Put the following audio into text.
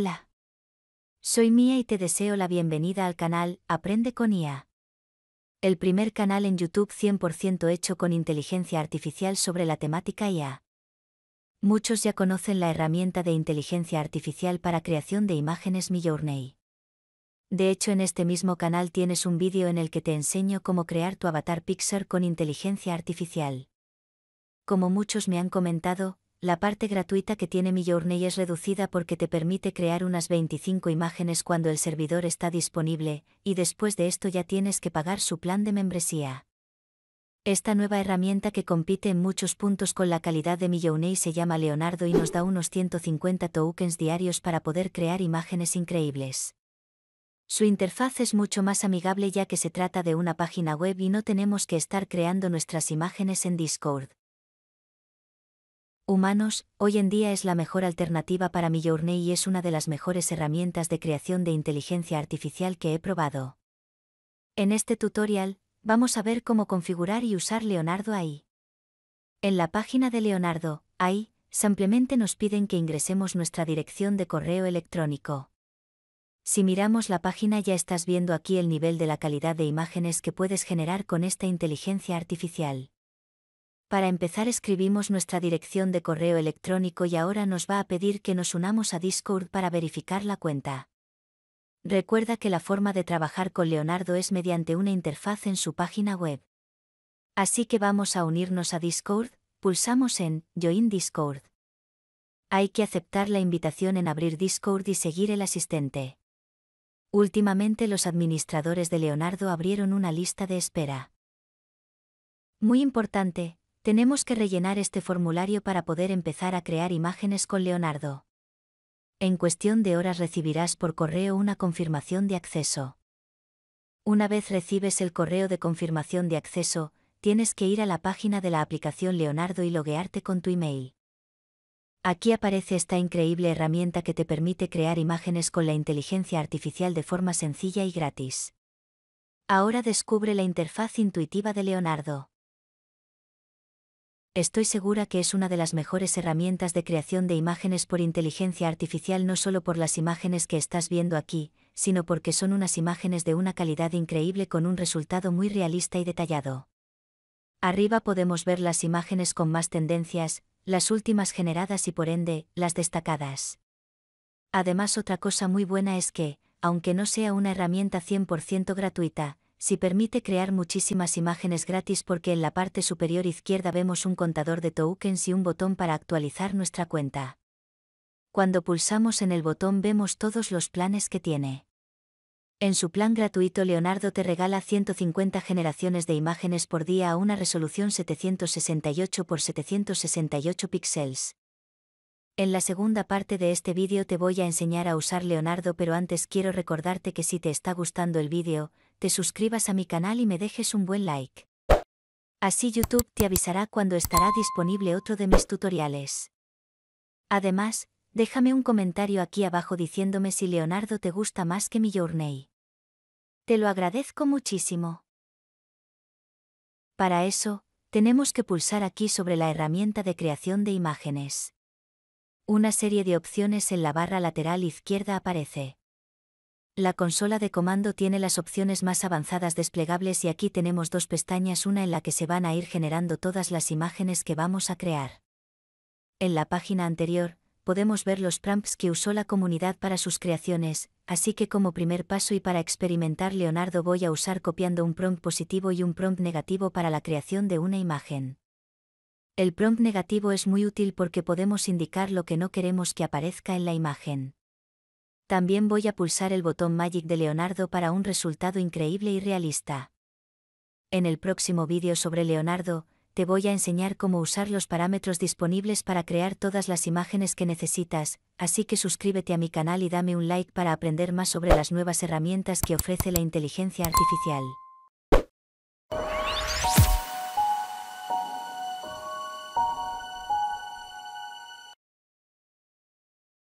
Hola. Soy Mía y te deseo la bienvenida al canal Aprende con IA. El primer canal en YouTube 100% hecho con inteligencia artificial sobre la temática IA. Muchos ya conocen la herramienta de inteligencia artificial para creación de imágenes journey. De hecho, en este mismo canal tienes un vídeo en el que te enseño cómo crear tu avatar Pixar con inteligencia artificial. Como muchos me han comentado, la parte gratuita que tiene mi es reducida porque te permite crear unas 25 imágenes cuando el servidor está disponible, y después de esto ya tienes que pagar su plan de membresía. Esta nueva herramienta que compite en muchos puntos con la calidad de mi se llama Leonardo y nos da unos 150 tokens diarios para poder crear imágenes increíbles. Su interfaz es mucho más amigable ya que se trata de una página web y no tenemos que estar creando nuestras imágenes en Discord humanos, hoy en día es la mejor alternativa para mi journey y es una de las mejores herramientas de creación de inteligencia artificial que he probado. En este tutorial, vamos a ver cómo configurar y usar Leonardo AI. En la página de Leonardo AI, simplemente nos piden que ingresemos nuestra dirección de correo electrónico. Si miramos la página ya estás viendo aquí el nivel de la calidad de imágenes que puedes generar con esta inteligencia artificial. Para empezar escribimos nuestra dirección de correo electrónico y ahora nos va a pedir que nos unamos a Discord para verificar la cuenta. Recuerda que la forma de trabajar con Leonardo es mediante una interfaz en su página web. Así que vamos a unirnos a Discord, pulsamos en Join Discord. Hay que aceptar la invitación en abrir Discord y seguir el asistente. Últimamente los administradores de Leonardo abrieron una lista de espera. Muy importante, tenemos que rellenar este formulario para poder empezar a crear imágenes con Leonardo. En cuestión de horas recibirás por correo una confirmación de acceso. Una vez recibes el correo de confirmación de acceso, tienes que ir a la página de la aplicación Leonardo y loguearte con tu email. Aquí aparece esta increíble herramienta que te permite crear imágenes con la inteligencia artificial de forma sencilla y gratis. Ahora descubre la interfaz intuitiva de Leonardo. Estoy segura que es una de las mejores herramientas de creación de imágenes por inteligencia artificial no solo por las imágenes que estás viendo aquí, sino porque son unas imágenes de una calidad increíble con un resultado muy realista y detallado. Arriba podemos ver las imágenes con más tendencias, las últimas generadas y por ende, las destacadas. Además otra cosa muy buena es que, aunque no sea una herramienta 100% gratuita, si permite crear muchísimas imágenes gratis porque en la parte superior izquierda vemos un contador de tokens y un botón para actualizar nuestra cuenta. Cuando pulsamos en el botón vemos todos los planes que tiene. En su plan gratuito Leonardo te regala 150 generaciones de imágenes por día a una resolución 768 x 768 píxeles. En la segunda parte de este vídeo te voy a enseñar a usar Leonardo pero antes quiero recordarte que si te está gustando el vídeo, te suscribas a mi canal y me dejes un buen like. Así YouTube te avisará cuando estará disponible otro de mis tutoriales. Además, déjame un comentario aquí abajo diciéndome si Leonardo te gusta más que mi Journey. Te lo agradezco muchísimo. Para eso, tenemos que pulsar aquí sobre la herramienta de creación de imágenes. Una serie de opciones en la barra lateral izquierda aparece. La consola de comando tiene las opciones más avanzadas desplegables y aquí tenemos dos pestañas, una en la que se van a ir generando todas las imágenes que vamos a crear. En la página anterior, podemos ver los prompts que usó la comunidad para sus creaciones, así que como primer paso y para experimentar Leonardo voy a usar copiando un prompt positivo y un prompt negativo para la creación de una imagen. El prompt negativo es muy útil porque podemos indicar lo que no queremos que aparezca en la imagen. También voy a pulsar el botón Magic de Leonardo para un resultado increíble y realista. En el próximo vídeo sobre Leonardo, te voy a enseñar cómo usar los parámetros disponibles para crear todas las imágenes que necesitas, así que suscríbete a mi canal y dame un like para aprender más sobre las nuevas herramientas que ofrece la inteligencia artificial.